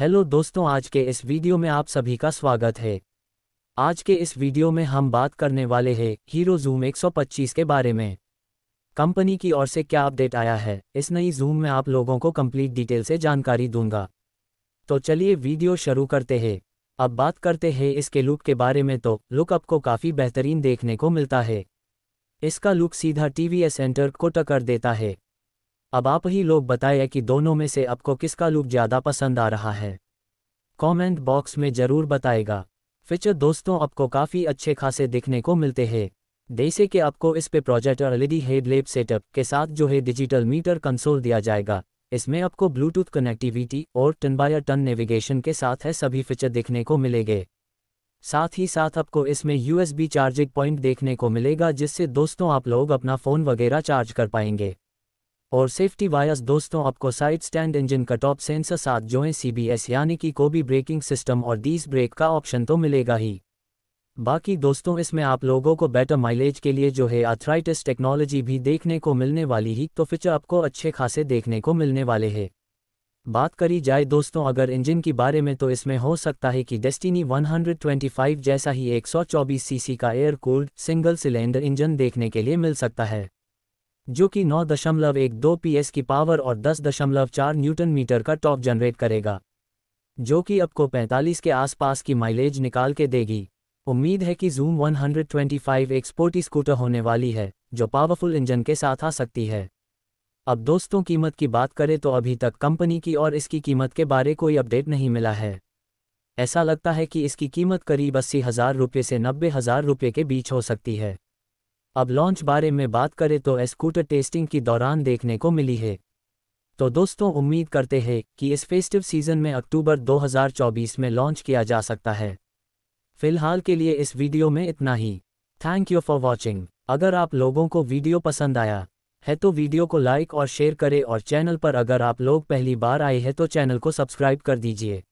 hello दोस्तों आज के इस वीडियो में आप सभी का स्वागत है आज के इस वीडियो में हम बात करने वाले हैं हीरो जूम 125 के बारे में कंपनी की ओर से क्या अपडेट आया है इस नई जूम में आप लोगों को कंप्लीट डिटेल से जानकारी दूंगा तो चलिए वीडियो शुरू करते हैं अब बात करते हैं इसके लुक के बारे में तो लुक आपको काफ़ी बेहतरीन देखने को मिलता है इसका लुक सीधा टी वी एस सेंटर को टक्कर देता है अब आप ही लोग बताएं कि दोनों में से आपको किसका लुक ज़्यादा पसंद आ रहा है कमेंट बॉक्स में ज़रूर बताएगा फीचर दोस्तों आपको काफ़ी अच्छे खासे दिखने को मिलते हैं जैसे कि आपको इस पे प्रोजेक्टर एलईडी हेडलेप सेटअप के साथ जो है डिजिटल मीटर कंसोल दिया जाएगा इसमें आपको ब्लूटूथ कनेक्टिविटी और टन बाय टन नेविगेशन के साथ है सभी फीचर देखने को मिलेंगे साथ ही साथ आपको इसमें यूएसबी चार्जिंग पॉइंट देखने को मिलेगा जिससे दोस्तों आप लोग अपना फ़ोन वगैरह चार्ज कर पाएंगे और सेफ्टी वायर्स दोस्तों आपको साइड स्टैंड इंजन का टॉप सेंसर साथ जो है सीबीएस यानी कि कोबी ब्रेकिंग सिस्टम और डीस ब्रेक का ऑप्शन तो मिलेगा ही बाकी दोस्तों इसमें आप लोगों को बेटर माइलेज के लिए जो है अथराइटिस टेक्नोलॉजी भी देखने को मिलने वाली ही तो फिचर आपको अच्छे खासे देखने को मिलने वाले है बात करी जाए दोस्तों अगर इंजन के बारे में तो इसमें हो सकता है कि डेस्टिनी 125 जैसा ही 124 सीसी का air cooled single cylinder engine देखने के लिए मिल सकता है जो कि 9.12 पीएस की पावर और 10.4 न्यूटन मीटर का टॉप जनरेट करेगा जो कि आपको 45 के आसपास की माइलेज निकाल के देगी उम्मीद है कि जूम 125 एक स्पोर्टी स्कूटर होने वाली है जो पावरफुल इंजन के साथ आ सकती है अब दोस्तों कीमत की बात करें तो अभी तक कंपनी की और इसकी कीमत के बारे कोई अपडेट नहीं मिला है ऐसा लगता है कि इसकी कीमत करीब अस्सी हज़ार रुपये से नब्बे हज़ार रुपये के बीच हो सकती है अब लॉन्च बारे में बात करें तो स्कूटर टेस्टिंग के दौरान देखने को मिली है तो दोस्तों उम्मीद करते हैं कि इस फेस्टिव सीजन में अक्टूबर 2024 में लॉन्च किया जा सकता है फिलहाल के लिए इस वीडियो में इतना ही थैंक यू फॉर वॉचिंग अगर आप लोगों को वीडियो पसंद आया है तो वीडियो को लाइक और शेयर करें और चैनल पर अगर आप लोग पहली बार आए हैं तो चैनल को सब्सक्राइब कर दीजिए